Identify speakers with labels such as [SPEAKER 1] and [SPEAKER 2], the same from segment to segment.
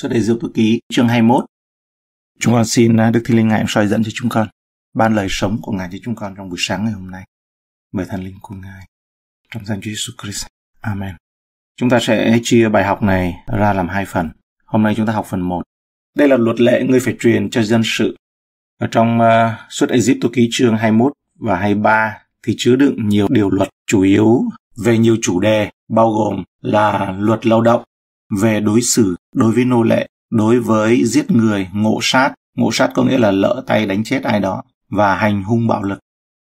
[SPEAKER 1] Xuất đề Diêu Tự Ký, chương 21. Chúng con xin à, Đức Thiên Linh Ngài soi dẫn cho chúng con, ban lời sống của Ngài cho chúng con trong buổi sáng ngày hôm nay. Mời Thần Linh của Ngài, trong danh Chúa Jesus Christ. Amen. Chúng ta sẽ chia bài học này ra làm hai phần. Hôm nay chúng ta học phần 1. Đây là luật lệ người phải truyền cho dân sự. Ở trong uh, à, xuất Egypt tôi ký chương 21 và 23 thì chứa đựng nhiều điều luật chủ yếu về nhiều chủ đề bao gồm là luật lao động, về đối xử đối với nô lệ, đối với giết người, ngộ sát, ngộ sát có nghĩa là lỡ tay đánh chết ai đó, và hành hung bạo lực.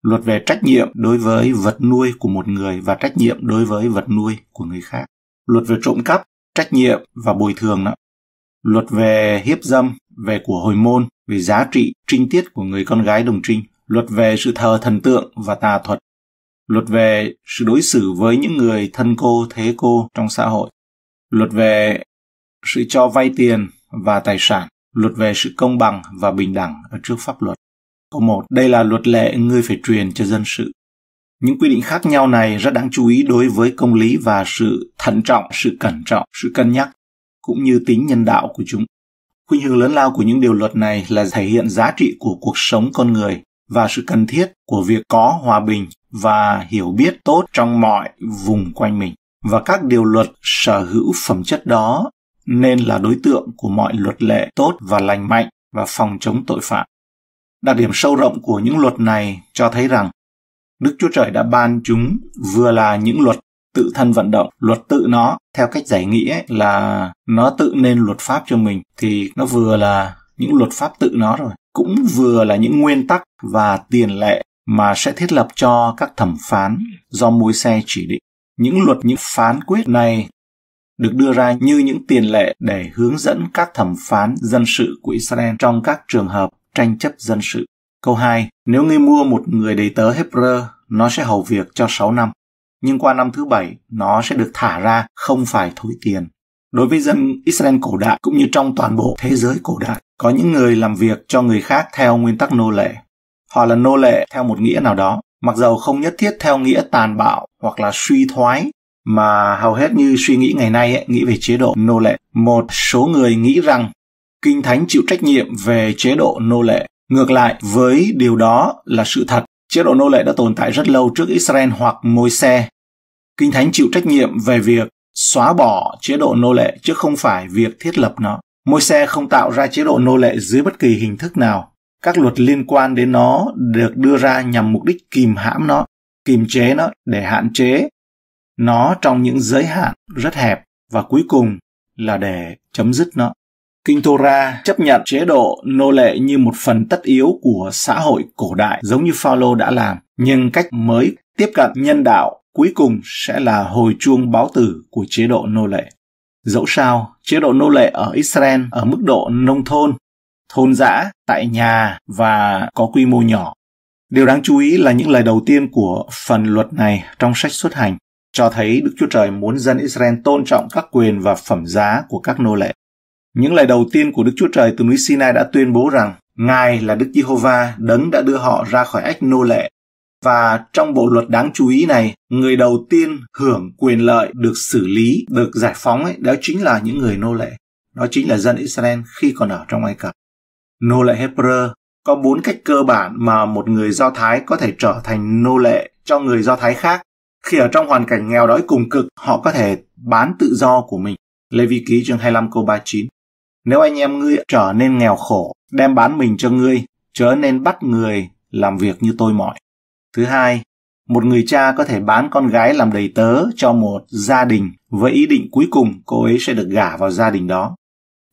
[SPEAKER 1] Luật về trách nhiệm đối với vật nuôi của một người và trách nhiệm đối với vật nuôi của người khác. Luật về trộm cắp, trách nhiệm và bồi thường đó. Luật về hiếp dâm, về của hồi môn, về giá trị, trinh tiết của người con gái đồng trinh. Luật về sự thờ thần tượng và tà thuật. Luật về sự đối xử với những người thân cô, thế cô trong xã hội luật về sự cho vay tiền và tài sản, luật về sự công bằng và bình đẳng ở trước pháp luật. Câu 1. Đây là luật lệ ngươi phải truyền cho dân sự. Những quy định khác nhau này rất đáng chú ý đối với công lý và sự thận trọng, sự cẩn trọng, sự cân nhắc, cũng như tính nhân đạo của chúng. Khuynh hướng lớn lao của những điều luật này là thể hiện giá trị của cuộc sống con người và sự cần thiết của việc có hòa bình và hiểu biết tốt trong mọi vùng quanh mình và các điều luật sở hữu phẩm chất đó nên là đối tượng của mọi luật lệ tốt và lành mạnh và phòng chống tội phạm. Đặc điểm sâu rộng của những luật này cho thấy rằng Đức Chúa Trời đã ban chúng vừa là những luật tự thân vận động, luật tự nó theo cách giải nghĩa là nó tự nên luật pháp cho mình thì nó vừa là những luật pháp tự nó rồi, cũng vừa là những nguyên tắc và tiền lệ mà sẽ thiết lập cho các thẩm phán do môi xe chỉ định những luật những phán quyết này được đưa ra như những tiền lệ để hướng dẫn các thẩm phán dân sự của Israel trong các trường hợp tranh chấp dân sự. Câu 2. Nếu ngươi mua một người đầy tớ Hebrew, nó sẽ hầu việc cho 6 năm. Nhưng qua năm thứ bảy, nó sẽ được thả ra, không phải thối tiền. Đối với dân Israel cổ đại cũng như trong toàn bộ thế giới cổ đại, có những người làm việc cho người khác theo nguyên tắc nô lệ. Họ là nô lệ theo một nghĩa nào đó, mặc dầu không nhất thiết theo nghĩa tàn bạo hoặc là suy thoái mà hầu hết như suy nghĩ ngày nay ấy, nghĩ về chế độ nô lệ một số người nghĩ rằng kinh thánh chịu trách nhiệm về chế độ nô lệ ngược lại với điều đó là sự thật chế độ nô lệ đã tồn tại rất lâu trước israel hoặc môi xe kinh thánh chịu trách nhiệm về việc xóa bỏ chế độ nô lệ chứ không phải việc thiết lập nó môi xe không tạo ra chế độ nô lệ dưới bất kỳ hình thức nào các luật liên quan đến nó được đưa ra nhằm mục đích kìm hãm nó kìm chế nó để hạn chế nó trong những giới hạn rất hẹp và cuối cùng là để chấm dứt nó kinh torah chấp nhận chế độ nô lệ như một phần tất yếu của xã hội cổ đại giống như phaolô đã làm nhưng cách mới tiếp cận nhân đạo cuối cùng sẽ là hồi chuông báo tử của chế độ nô lệ Dẫu sao, chế độ nô lệ ở Israel ở mức độ nông thôn thôn dã, tại nhà và có quy mô nhỏ. Điều đáng chú ý là những lời đầu tiên của phần luật này trong sách xuất hành cho thấy Đức Chúa Trời muốn dân Israel tôn trọng các quyền và phẩm giá của các nô lệ. Những lời đầu tiên của Đức Chúa Trời từ núi Sinai đã tuyên bố rằng Ngài là Đức Giê-hô-va, đấng đã đưa họ ra khỏi ách nô lệ. Và trong bộ luật đáng chú ý này, người đầu tiên hưởng quyền lợi được xử lý, được giải phóng ấy, đó chính là những người nô lệ. Đó chính là dân Israel khi còn ở trong Ai Cập. Nô lệ Hebrew có bốn cách cơ bản mà một người Do Thái có thể trở thành nô lệ cho người Do Thái khác. Khi ở trong hoàn cảnh nghèo đói cùng cực, họ có thể bán tự do của mình. Lê Vi Ký chương 25 câu 39 Nếu anh em ngươi trở nên nghèo khổ, đem bán mình cho ngươi, chớ nên bắt người làm việc như tôi mỏi. Thứ hai, một người cha có thể bán con gái làm đầy tớ cho một gia đình với ý định cuối cùng cô ấy sẽ được gả vào gia đình đó.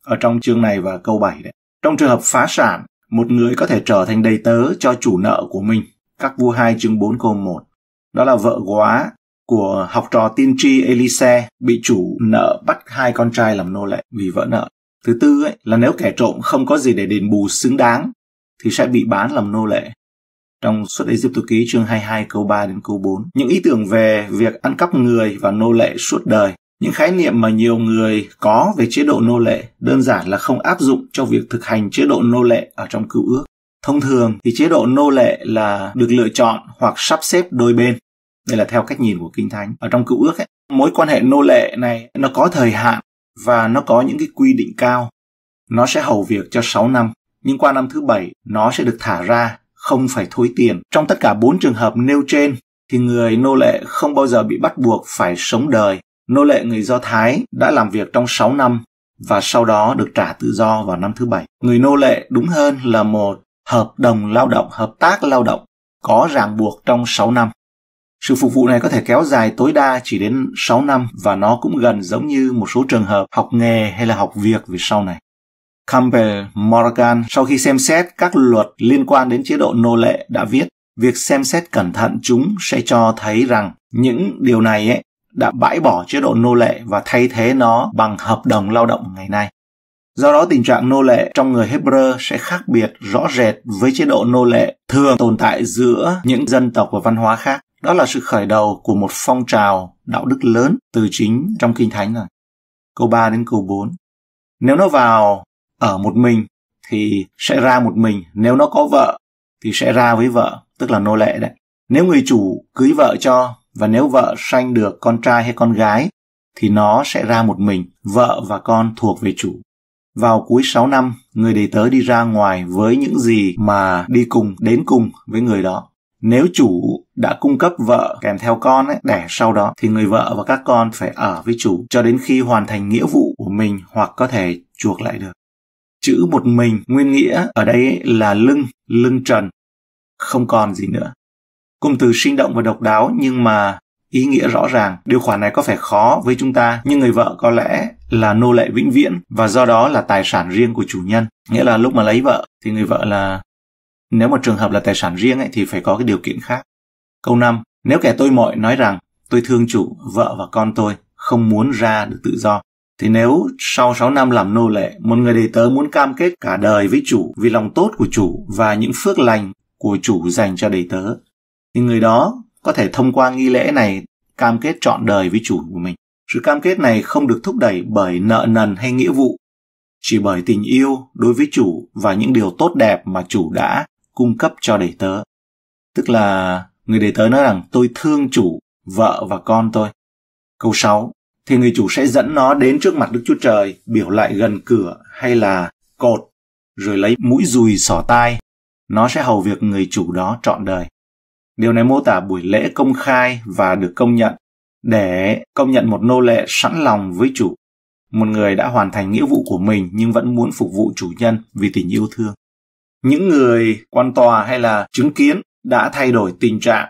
[SPEAKER 1] Ở trong chương này và câu 7 đấy. Trong trường hợp phá sản, một người có thể trở thành đầy tớ cho chủ nợ của mình. Các vua 2 chương 4 câu 1. Đó là vợ quá của học trò tiên tri Elise bị chủ nợ bắt hai con trai làm nô lệ vì vỡ nợ. Thứ tư ấy, là nếu kẻ trộm không có gì để đền bù xứng đáng thì sẽ bị bán làm nô lệ. Trong suốt Ai Cập ký chương 22 câu 3 đến câu 4, những ý tưởng về việc ăn cắp người và nô lệ suốt đời những khái niệm mà nhiều người có về chế độ nô lệ đơn giản là không áp dụng cho việc thực hành chế độ nô lệ ở trong cựu ước. Thông thường thì chế độ nô lệ là được lựa chọn hoặc sắp xếp đôi bên. Đây là theo cách nhìn của Kinh Thánh. Ở trong cựu ước ấy, mối quan hệ nô lệ này nó có thời hạn và nó có những cái quy định cao. Nó sẽ hầu việc cho 6 năm, nhưng qua năm thứ bảy nó sẽ được thả ra, không phải thối tiền. Trong tất cả bốn trường hợp nêu trên thì người nô lệ không bao giờ bị bắt buộc phải sống đời Nô lệ người Do Thái đã làm việc trong 6 năm và sau đó được trả tự do vào năm thứ bảy. Người nô lệ đúng hơn là một hợp đồng lao động, hợp tác lao động có ràng buộc trong 6 năm. Sự phục vụ này có thể kéo dài tối đa chỉ đến 6 năm và nó cũng gần giống như một số trường hợp học nghề hay là học việc về sau này. Campbell Morgan sau khi xem xét các luật liên quan đến chế độ nô lệ đã viết việc xem xét cẩn thận chúng sẽ cho thấy rằng những điều này ấy đã bãi bỏ chế độ nô lệ và thay thế nó bằng hợp đồng lao động ngày nay. Do đó tình trạng nô lệ trong người Hebrew sẽ khác biệt rõ rệt với chế độ nô lệ thường tồn tại giữa những dân tộc và văn hóa khác. Đó là sự khởi đầu của một phong trào đạo đức lớn từ chính trong Kinh Thánh này. Câu 3 đến câu 4. Nếu nó vào ở một mình thì sẽ ra một mình, nếu nó có vợ thì sẽ ra với vợ, tức là nô lệ đấy. Nếu người chủ cưới vợ cho và nếu vợ sanh được con trai hay con gái thì nó sẽ ra một mình, vợ và con thuộc về chủ. Vào cuối 6 năm, người đầy tớ đi ra ngoài với những gì mà đi cùng, đến cùng với người đó. Nếu chủ đã cung cấp vợ kèm theo con ấy, đẻ sau đó thì người vợ và các con phải ở với chủ cho đến khi hoàn thành nghĩa vụ của mình hoặc có thể chuộc lại được. Chữ một mình nguyên nghĩa ở đây là lưng, lưng trần, không còn gì nữa. Cụm từ sinh động và độc đáo nhưng mà ý nghĩa rõ ràng. Điều khoản này có vẻ khó với chúng ta, nhưng người vợ có lẽ là nô lệ vĩnh viễn và do đó là tài sản riêng của chủ nhân. Nghĩa là lúc mà lấy vợ thì người vợ là nếu một trường hợp là tài sản riêng ấy thì phải có cái điều kiện khác. Câu 5, nếu kẻ tôi mọi nói rằng tôi thương chủ, vợ và con tôi, không muốn ra được tự do. Thì nếu sau 6 năm làm nô lệ, một người đầy tớ muốn cam kết cả đời với chủ vì lòng tốt của chủ và những phước lành của chủ dành cho đầy tớ thì người đó có thể thông qua nghi lễ này cam kết trọn đời với chủ của mình. Sự cam kết này không được thúc đẩy bởi nợ nần hay nghĩa vụ, chỉ bởi tình yêu đối với chủ và những điều tốt đẹp mà chủ đã cung cấp cho đầy tớ. Tức là người đầy tớ nói rằng tôi thương chủ, vợ và con tôi. Câu 6. Thì người chủ sẽ dẫn nó đến trước mặt Đức Chúa Trời, biểu lại gần cửa hay là cột, rồi lấy mũi dùi sỏ tai. Nó sẽ hầu việc người chủ đó trọn đời. Điều này mô tả buổi lễ công khai và được công nhận để công nhận một nô lệ sẵn lòng với chủ, một người đã hoàn thành nghĩa vụ của mình nhưng vẫn muốn phục vụ chủ nhân vì tình yêu thương. Những người quan tòa hay là chứng kiến đã thay đổi tình trạng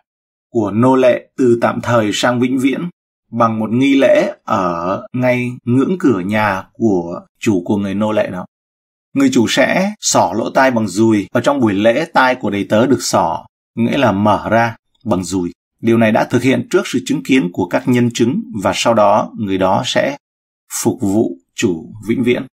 [SPEAKER 1] của nô lệ từ tạm thời sang vĩnh viễn bằng một nghi lễ ở ngay ngưỡng cửa nhà của chủ của người nô lệ đó. Người chủ sẽ xỏ lỗ tai bằng dùi và trong buổi lễ tai của đầy tớ được xỏ nghĩa là mở ra bằng dùi. Điều này đã thực hiện trước sự chứng kiến của các nhân chứng và sau đó người đó sẽ phục vụ chủ vĩnh viễn.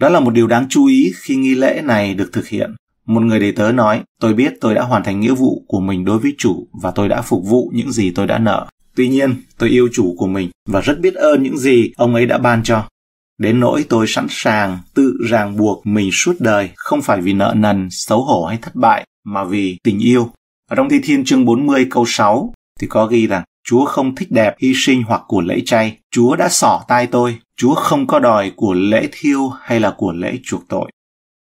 [SPEAKER 1] Đó là một điều đáng chú ý khi nghi lễ này được thực hiện. Một người đầy tớ nói, tôi biết tôi đã hoàn thành nghĩa vụ của mình đối với chủ và tôi đã phục vụ những gì tôi đã nợ. Tuy nhiên, tôi yêu chủ của mình và rất biết ơn những gì ông ấy đã ban cho. Đến nỗi tôi sẵn sàng tự ràng buộc mình suốt đời, không phải vì nợ nần, xấu hổ hay thất bại, mà vì tình yêu. Ở trong Thi Thiên chương 40 câu 6 thì có ghi rằng Chúa không thích đẹp, hy sinh hoặc của lễ chay. Chúa đã xỏ tai tôi. Chúa không có đòi của lễ thiêu hay là của lễ chuộc tội.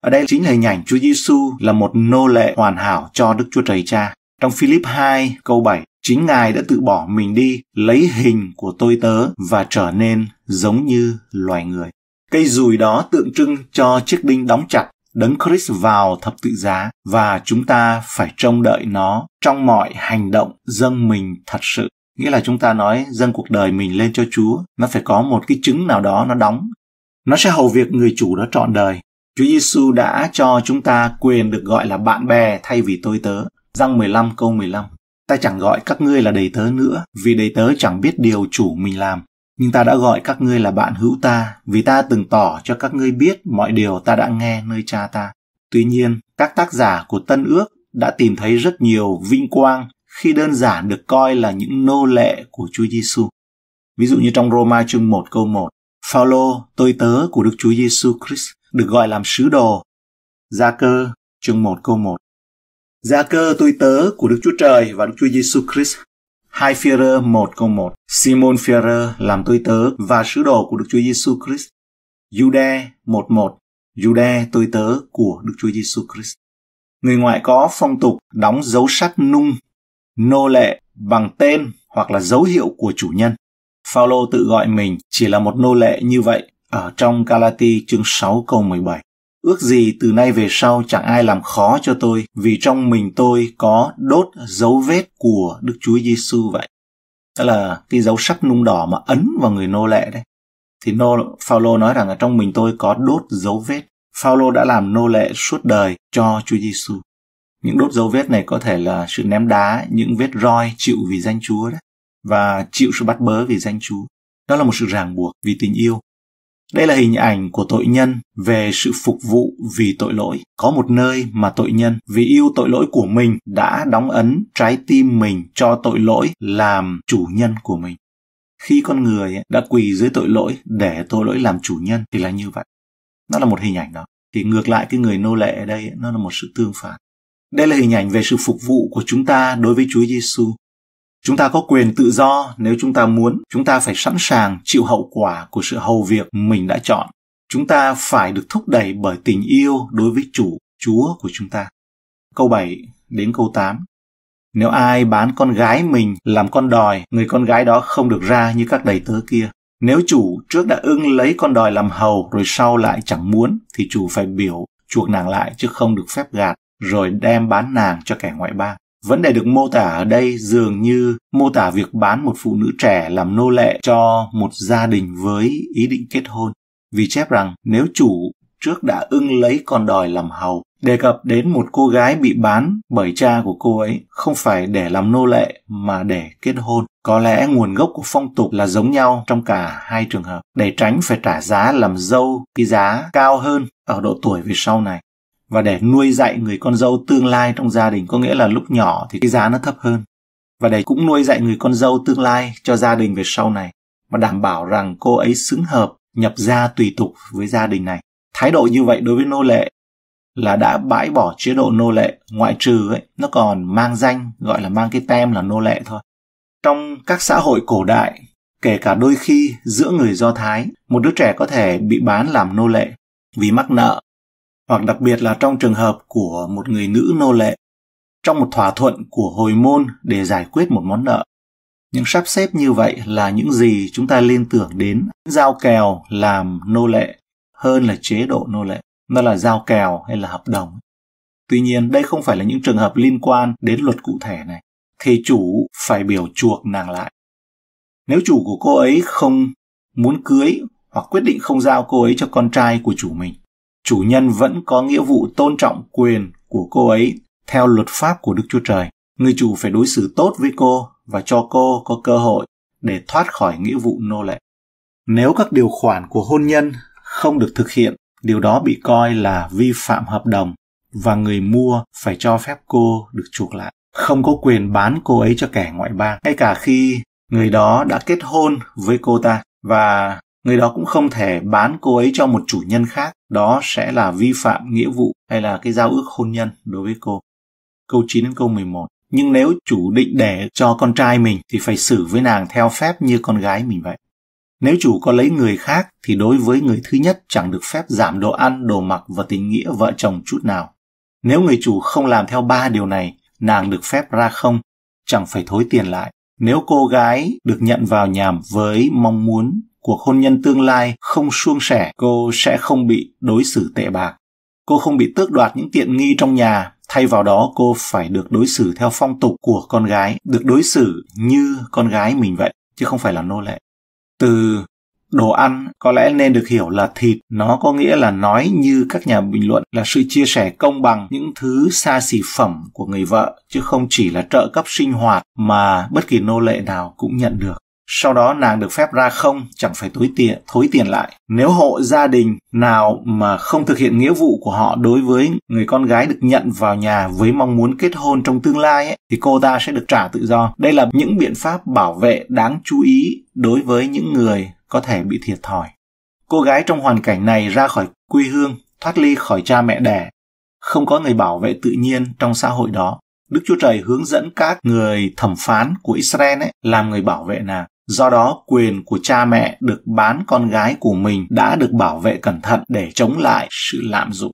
[SPEAKER 1] Ở đây chính là hình ảnh Chúa Giêsu là một nô lệ hoàn hảo cho Đức Chúa Trời Cha. Trong Philip 2 câu 7, chính Ngài đã tự bỏ mình đi, lấy hình của tôi tớ và trở nên giống như loài người. Cây dùi đó tượng trưng cho chiếc đinh đóng chặt, đấng Christ vào thập tự giá và chúng ta phải trông đợi nó trong mọi hành động dâng mình thật sự. Nghĩa là chúng ta nói dâng cuộc đời mình lên cho Chúa, nó phải có một cái chứng nào đó nó đóng. Nó sẽ hầu việc người chủ đó trọn đời. Chúa Giêsu đã cho chúng ta quyền được gọi là bạn bè thay vì tôi tớ Răng 15 câu 15 Ta chẳng gọi các ngươi là đầy tớ nữa, vì đầy tớ chẳng biết điều chủ mình làm. Nhưng ta đã gọi các ngươi là bạn hữu ta, vì ta từng tỏ cho các ngươi biết mọi điều ta đã nghe nơi cha ta. Tuy nhiên, các tác giả của Tân Ước đã tìm thấy rất nhiều vinh quang khi đơn giản được coi là những nô lệ của Chúa Giêsu. Ví dụ như trong Roma chương 1 câu 1, Phaolô, tôi tớ của Đức Chúa Giêsu Christ, được gọi làm sứ đồ. Gia cơ chương 1 câu 1, Gia dạ cơ tôi tớ của Đức Chúa Trời và Đức Chúa Giêsu Christ. hai Führer 1 câu 1 Simon Führer làm tôi tớ và sứ đồ của Đức Chúa Giêsu Christ. Jude 1:1 Jude tôi tớ của Đức Chúa Giêsu Christ. Người ngoại có phong tục đóng dấu sắt nung nô lệ bằng tên hoặc là dấu hiệu của chủ nhân. Phaolô tự gọi mình chỉ là một nô lệ như vậy ở trong Galati chương 6 câu 17. Ước gì từ nay về sau chẳng ai làm khó cho tôi vì trong mình tôi có đốt dấu vết của Đức Chúa Giêsu vậy. Đó là cái dấu sắc nung đỏ mà ấn vào người nô lệ đấy. Thì nô Phaolô nói rằng ở trong mình tôi có đốt dấu vết. Phaolô đã làm nô lệ suốt đời cho Chúa Giêsu. Những đốt dấu vết này có thể là sự ném đá, những vết roi chịu vì danh Chúa đấy và chịu sự bắt bớ vì danh Chúa. Đó là một sự ràng buộc vì tình yêu đây là hình ảnh của tội nhân về sự phục vụ vì tội lỗi. Có một nơi mà tội nhân vì yêu tội lỗi của mình đã đóng ấn trái tim mình cho tội lỗi làm chủ nhân của mình. Khi con người đã quỳ dưới tội lỗi để tội lỗi làm chủ nhân thì là như vậy. Nó là một hình ảnh đó. Thì ngược lại cái người nô lệ ở đây nó là một sự tương phản. Đây là hình ảnh về sự phục vụ của chúng ta đối với Chúa Giêsu. Chúng ta có quyền tự do nếu chúng ta muốn, chúng ta phải sẵn sàng chịu hậu quả của sự hầu việc mình đã chọn. Chúng ta phải được thúc đẩy bởi tình yêu đối với chủ, Chúa của chúng ta. Câu 7 đến câu 8. Nếu ai bán con gái mình làm con đòi, người con gái đó không được ra như các đầy tớ kia. Nếu chủ trước đã ưng lấy con đòi làm hầu rồi sau lại chẳng muốn thì chủ phải biểu chuộc nàng lại chứ không được phép gạt rồi đem bán nàng cho kẻ ngoại bang. Vấn đề được mô tả ở đây dường như mô tả việc bán một phụ nữ trẻ làm nô lệ cho một gia đình với ý định kết hôn. Vì chép rằng nếu chủ trước đã ưng lấy con đòi làm hầu, đề cập đến một cô gái bị bán bởi cha của cô ấy không phải để làm nô lệ mà để kết hôn. Có lẽ nguồn gốc của phong tục là giống nhau trong cả hai trường hợp, để tránh phải trả giá làm dâu cái giá cao hơn ở độ tuổi về sau này và để nuôi dạy người con dâu tương lai trong gia đình có nghĩa là lúc nhỏ thì cái giá nó thấp hơn và để cũng nuôi dạy người con dâu tương lai cho gia đình về sau này mà đảm bảo rằng cô ấy xứng hợp nhập gia tùy tục với gia đình này thái độ như vậy đối với nô lệ là đã bãi bỏ chế độ nô lệ ngoại trừ ấy nó còn mang danh gọi là mang cái tem là nô lệ thôi trong các xã hội cổ đại kể cả đôi khi giữa người do thái một đứa trẻ có thể bị bán làm nô lệ vì mắc nợ hoặc đặc biệt là trong trường hợp của một người nữ nô lệ trong một thỏa thuận của hồi môn để giải quyết một món nợ. Những sắp xếp như vậy là những gì chúng ta liên tưởng đến giao kèo làm nô lệ hơn là chế độ nô lệ, nó là giao kèo hay là hợp đồng. Tuy nhiên, đây không phải là những trường hợp liên quan đến luật cụ thể này, thì chủ phải biểu chuộc nàng lại. Nếu chủ của cô ấy không muốn cưới hoặc quyết định không giao cô ấy cho con trai của chủ mình, chủ nhân vẫn có nghĩa vụ tôn trọng quyền của cô ấy theo luật pháp của Đức Chúa Trời. Người chủ phải đối xử tốt với cô và cho cô có cơ hội để thoát khỏi nghĩa vụ nô lệ. Nếu các điều khoản của hôn nhân không được thực hiện, điều đó bị coi là vi phạm hợp đồng và người mua phải cho phép cô được chuộc lại. Không có quyền bán cô ấy cho kẻ ngoại bang, ngay cả khi người đó đã kết hôn với cô ta và người đó cũng không thể bán cô ấy cho một chủ nhân khác đó sẽ là vi phạm nghĩa vụ hay là cái giao ước hôn nhân đối với cô câu 9 đến câu 11 nhưng nếu chủ định để cho con trai mình thì phải xử với nàng theo phép như con gái mình vậy nếu chủ có lấy người khác thì đối với người thứ nhất chẳng được phép giảm đồ ăn đồ mặc và tình nghĩa vợ chồng chút nào nếu người chủ không làm theo ba điều này nàng được phép ra không chẳng phải thối tiền lại nếu cô gái được nhận vào nhàm với mong muốn cuộc hôn nhân tương lai không suôn sẻ, cô sẽ không bị đối xử tệ bạc. Cô không bị tước đoạt những tiện nghi trong nhà, thay vào đó cô phải được đối xử theo phong tục của con gái, được đối xử như con gái mình vậy, chứ không phải là nô lệ. Từ đồ ăn có lẽ nên được hiểu là thịt, nó có nghĩa là nói như các nhà bình luận là sự chia sẻ công bằng những thứ xa xỉ phẩm của người vợ, chứ không chỉ là trợ cấp sinh hoạt mà bất kỳ nô lệ nào cũng nhận được sau đó nàng được phép ra không chẳng phải tối tiền thối tiền lại nếu hộ gia đình nào mà không thực hiện nghĩa vụ của họ đối với người con gái được nhận vào nhà với mong muốn kết hôn trong tương lai ấy, thì cô ta sẽ được trả tự do đây là những biện pháp bảo vệ đáng chú ý đối với những người có thể bị thiệt thòi cô gái trong hoàn cảnh này ra khỏi quê hương thoát ly khỏi cha mẹ đẻ không có người bảo vệ tự nhiên trong xã hội đó Đức Chúa Trời hướng dẫn các người thẩm phán của Israel ấy, làm người bảo vệ nàng. Do đó, quyền của cha mẹ được bán con gái của mình đã được bảo vệ cẩn thận để chống lại sự lạm dụng.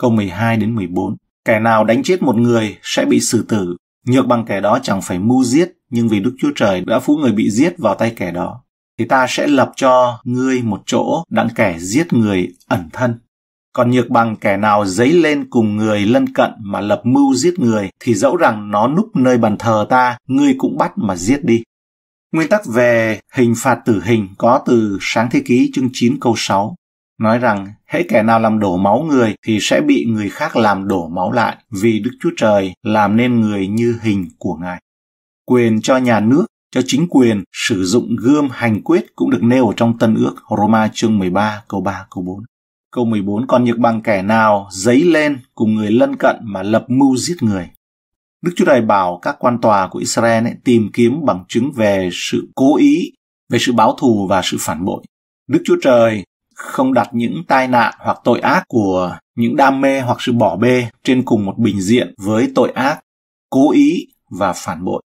[SPEAKER 1] Câu 12 đến 14. Kẻ nào đánh chết một người sẽ bị xử tử, nhược bằng kẻ đó chẳng phải mưu giết, nhưng vì Đức Chúa Trời đã phú người bị giết vào tay kẻ đó, thì ta sẽ lập cho ngươi một chỗ đặng kẻ giết người ẩn thân còn nhược bằng kẻ nào dấy lên cùng người lân cận mà lập mưu giết người thì dẫu rằng nó núp nơi bàn thờ ta, ngươi cũng bắt mà giết đi. Nguyên tắc về hình phạt tử hình có từ Sáng Thế Ký chương 9 câu 6, nói rằng hễ kẻ nào làm đổ máu người thì sẽ bị người khác làm đổ máu lại vì Đức Chúa Trời làm nên người như hình của Ngài. Quyền cho nhà nước, cho chính quyền sử dụng gươm hành quyết cũng được nêu ở trong Tân ước Roma chương 13 câu 3 câu 4. Câu 14 còn nhược bằng kẻ nào dấy lên cùng người lân cận mà lập mưu giết người. Đức Chúa Trời bảo các quan tòa của Israel ấy, tìm kiếm bằng chứng về sự cố ý, về sự báo thù và sự phản bội. Đức Chúa Trời không đặt những tai nạn hoặc tội ác của những đam mê hoặc sự bỏ bê trên cùng một bình diện với tội ác, cố ý và phản bội.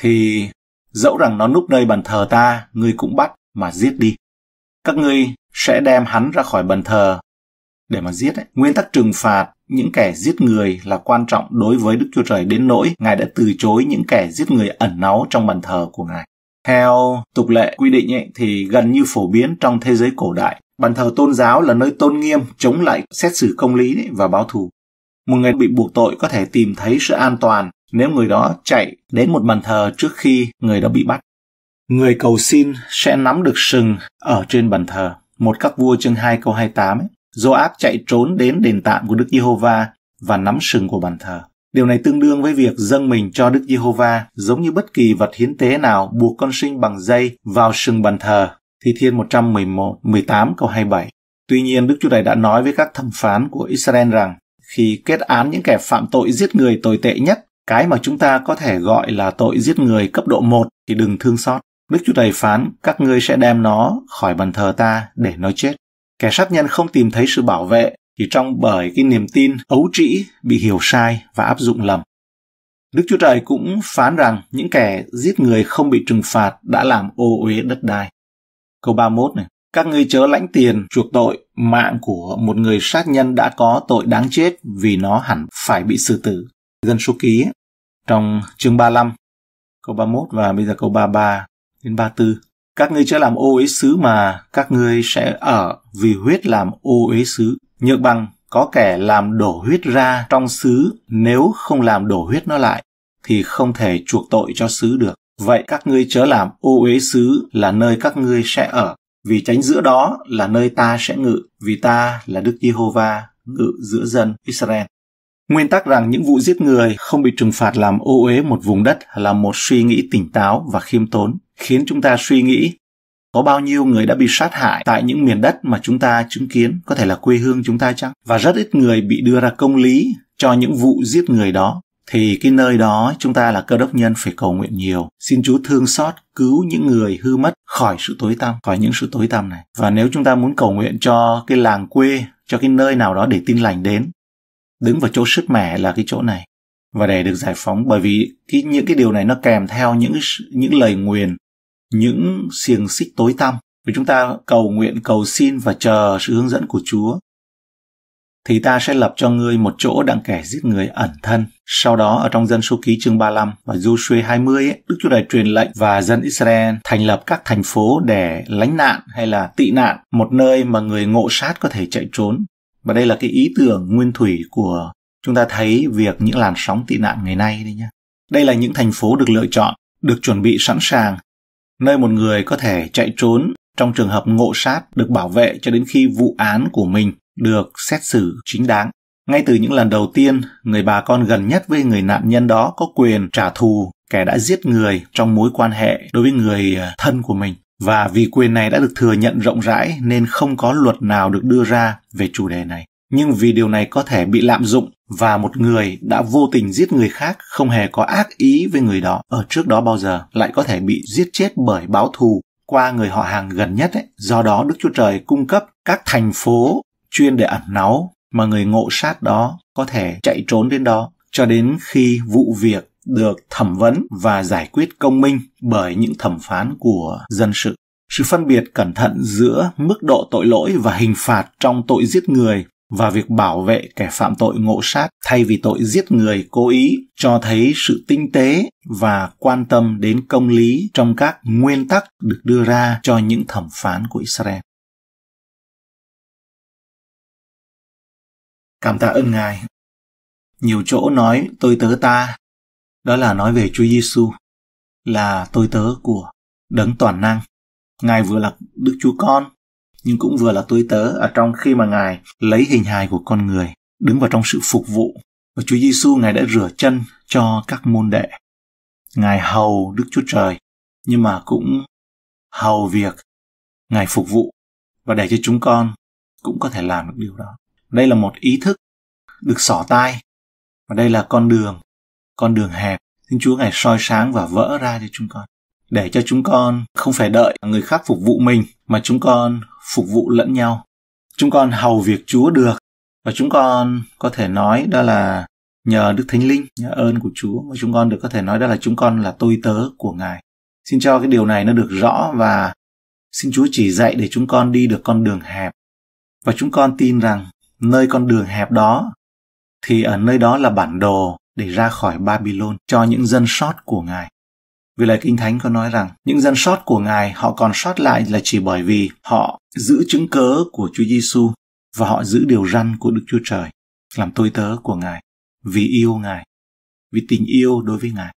[SPEAKER 1] Thì dẫu rằng nó núp nơi bàn thờ ta, ngươi cũng bắt mà giết đi các ngươi sẽ đem hắn ra khỏi bàn thờ để mà giết ấy. Nguyên tắc trừng phạt những kẻ giết người là quan trọng đối với Đức Chúa Trời đến nỗi Ngài đã từ chối những kẻ giết người ẩn náu trong bàn thờ của Ngài. Theo tục lệ quy định ấy, thì gần như phổ biến trong thế giới cổ đại, bàn thờ tôn giáo là nơi tôn nghiêm chống lại xét xử công lý ấy, và báo thù. Một người bị buộc tội có thể tìm thấy sự an toàn nếu người đó chạy đến một bàn thờ trước khi người đó bị bắt. Người cầu xin sẽ nắm được sừng ở trên bàn thờ. Một các vua chương 2 câu 28 ấy, Joab chạy trốn đến đền tạm của Đức Giê-hô-va và nắm sừng của bàn thờ. Điều này tương đương với việc dâng mình cho Đức Giê-hô-va giống như bất kỳ vật hiến tế nào buộc con sinh bằng dây vào sừng bàn thờ. Thi Thiên 111, 18 câu 27. Tuy nhiên, Đức Chúa Trời đã nói với các thẩm phán của Israel rằng khi kết án những kẻ phạm tội giết người tồi tệ nhất, cái mà chúng ta có thể gọi là tội giết người cấp độ 1 thì đừng thương xót. Đức Chúa Trời phán, các ngươi sẽ đem nó khỏi bàn thờ ta để nó chết. Kẻ sát nhân không tìm thấy sự bảo vệ thì trong bởi cái niềm tin ấu trĩ bị hiểu sai và áp dụng lầm. Đức Chúa Trời cũng phán rằng những kẻ giết người không bị trừng phạt đã làm ô uế đất đai. Câu 31 này, các ngươi chớ lãnh tiền chuộc tội mạng của một người sát nhân đã có tội đáng chết vì nó hẳn phải bị xử tử. Dân số ký trong chương 35, câu 31 và bây giờ câu 33 đến 34. Các ngươi chưa làm ô uế xứ mà các ngươi sẽ ở vì huyết làm ô uế xứ. Nhược bằng có kẻ làm đổ huyết ra trong xứ nếu không làm đổ huyết nó lại thì không thể chuộc tội cho xứ được. Vậy các ngươi chớ làm ô uế xứ là nơi các ngươi sẽ ở, vì tránh giữa đó là nơi ta sẽ ngự, vì ta là Đức Giê-hô-va ngự giữa dân Israel. Nguyên tắc rằng những vụ giết người không bị trừng phạt làm ô uế một vùng đất là một suy nghĩ tỉnh táo và khiêm tốn khiến chúng ta suy nghĩ có bao nhiêu người đã bị sát hại tại những miền đất mà chúng ta chứng kiến có thể là quê hương chúng ta chăng và rất ít người bị đưa ra công lý cho những vụ giết người đó thì cái nơi đó chúng ta là cơ đốc nhân phải cầu nguyện nhiều xin chúa thương xót cứu những người hư mất khỏi sự tối tăm khỏi những sự tối tăm này và nếu chúng ta muốn cầu nguyện cho cái làng quê cho cái nơi nào đó để tin lành đến đứng vào chỗ sức mẻ là cái chỗ này và để được giải phóng bởi vì cái, những cái điều này nó kèm theo những những lời nguyền những xiềng xích tối tăm vì chúng ta cầu nguyện cầu xin và chờ sự hướng dẫn của Chúa thì ta sẽ lập cho ngươi một chỗ đặng kẻ giết người ẩn thân. Sau đó ở trong dân số ký chương 35 và xuê 20 ấy, Đức Chúa Trời truyền lệnh và dân Israel thành lập các thành phố để lánh nạn hay là tị nạn, một nơi mà người ngộ sát có thể chạy trốn. Và đây là cái ý tưởng nguyên thủy của chúng ta thấy việc những làn sóng tị nạn ngày nay đấy nhé. Đây là những thành phố được lựa chọn, được chuẩn bị sẵn sàng nơi một người có thể chạy trốn trong trường hợp ngộ sát được bảo vệ cho đến khi vụ án của mình được xét xử chính đáng. Ngay từ những lần đầu tiên, người bà con gần nhất với người nạn nhân đó có quyền trả thù kẻ đã giết người trong mối quan hệ đối với người ờ, thân của mình. Và vì quyền này đã được thừa nhận rộng rãi nên không có luật nào được đưa ra về chủ đề này nhưng vì điều này có thể bị lạm dụng và một người đã vô tình giết người khác không hề có ác ý với người đó ở trước đó bao giờ lại có thể bị giết chết bởi báo thù qua người họ hàng gần nhất ấy. do đó đức chúa trời cung cấp các thành phố chuyên để ẩn náu mà người ngộ sát đó có thể chạy trốn đến đó cho đến khi vụ việc được thẩm vấn và giải quyết công minh bởi những thẩm phán của dân sự sự phân biệt cẩn thận giữa mức độ tội lỗi và hình phạt trong tội giết người và việc bảo vệ kẻ phạm tội ngộ sát thay vì tội giết người cố ý cho thấy sự tinh tế và quan tâm đến công lý trong các nguyên tắc được đưa ra cho những thẩm phán của Israel. Cảm tạ ơn Ngài. Nhiều chỗ nói tôi tớ ta, đó là nói về Chúa Giêsu là tôi tớ của Đấng Toàn Năng. Ngài vừa là Đức Chúa Con, nhưng cũng vừa là tôi tớ ở trong khi mà Ngài lấy hình hài của con người, đứng vào trong sự phục vụ. Và Chúa Giêsu Ngài đã rửa chân cho các môn đệ. Ngài hầu Đức Chúa Trời, nhưng mà cũng hầu việc Ngài phục vụ và để cho chúng con cũng có thể làm được điều đó. Đây là một ý thức được xỏ tai và đây là con đường, con đường hẹp. Xin Chúa Ngài soi sáng và vỡ ra cho chúng con để cho chúng con không phải đợi người khác phục vụ mình mà chúng con phục vụ lẫn nhau chúng con hầu việc chúa được và chúng con có thể nói đó là nhờ đức thánh linh nhờ ơn của chúa mà chúng con được có thể nói đó là chúng con là tôi tớ của ngài xin cho cái điều này nó được rõ và xin chúa chỉ dạy để chúng con đi được con đường hẹp và chúng con tin rằng nơi con đường hẹp đó thì ở nơi đó là bản đồ để ra khỏi babylon cho những dân sót của ngài vì lời Kinh Thánh có nói rằng những dân sót của Ngài họ còn sót lại là chỉ bởi vì họ giữ chứng cớ của Chúa Giêsu và họ giữ điều răn của Đức Chúa Trời làm tôi tớ của Ngài vì yêu Ngài, vì tình yêu đối với Ngài.